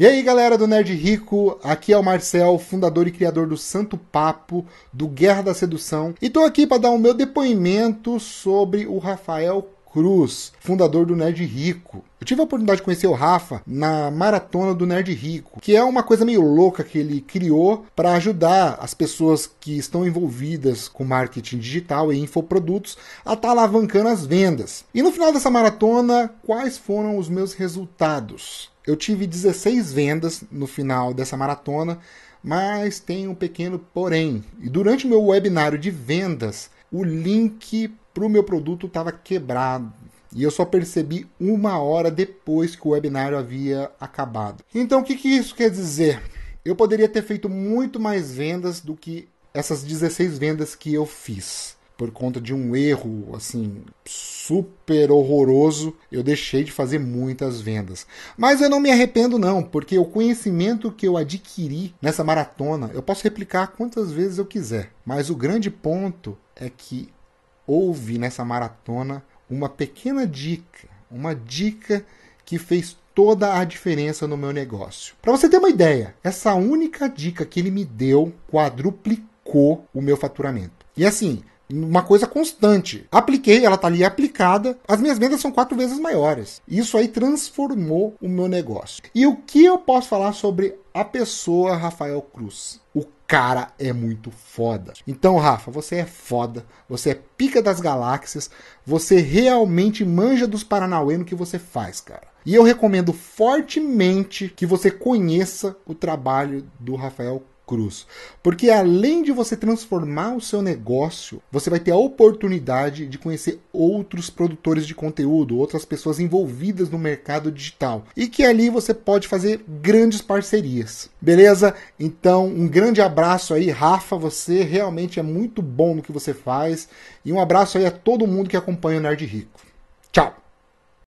E aí, galera do Nerd Rico, aqui é o Marcel, fundador e criador do Santo Papo, do Guerra da Sedução, e estou aqui para dar o meu depoimento sobre o Rafael Cruz, fundador do Nerd Rico. Eu tive a oportunidade de conhecer o Rafa na maratona do Nerd Rico, que é uma coisa meio louca que ele criou para ajudar as pessoas que estão envolvidas com marketing digital e infoprodutos a estar tá alavancando as vendas. E no final dessa maratona, quais foram os meus resultados? Eu tive 16 vendas no final dessa maratona, mas tem um pequeno porém. E durante o meu webinário de vendas, o link para o meu produto estava quebrado. E eu só percebi uma hora depois que o webinário havia acabado. Então, o que, que isso quer dizer? Eu poderia ter feito muito mais vendas do que essas 16 vendas que eu fiz por conta de um erro assim super horroroso, eu deixei de fazer muitas vendas. Mas eu não me arrependo não, porque o conhecimento que eu adquiri nessa maratona, eu posso replicar quantas vezes eu quiser. Mas o grande ponto é que houve nessa maratona uma pequena dica, uma dica que fez toda a diferença no meu negócio. Para você ter uma ideia, essa única dica que ele me deu quadruplicou o meu faturamento. E assim, uma coisa constante. Apliquei, ela está ali aplicada, as minhas vendas são quatro vezes maiores. Isso aí transformou o meu negócio. E o que eu posso falar sobre a pessoa Rafael Cruz? O cara é muito foda. Então, Rafa, você é foda, você é pica das galáxias, você realmente manja dos Paranauê no que você faz, cara. E eu recomendo fortemente que você conheça o trabalho do Rafael cruz. Porque além de você transformar o seu negócio, você vai ter a oportunidade de conhecer outros produtores de conteúdo, outras pessoas envolvidas no mercado digital. E que ali você pode fazer grandes parcerias. Beleza? Então, um grande abraço aí, Rafa. Você realmente é muito bom no que você faz. E um abraço aí a todo mundo que acompanha o Nerd Rico. Tchau!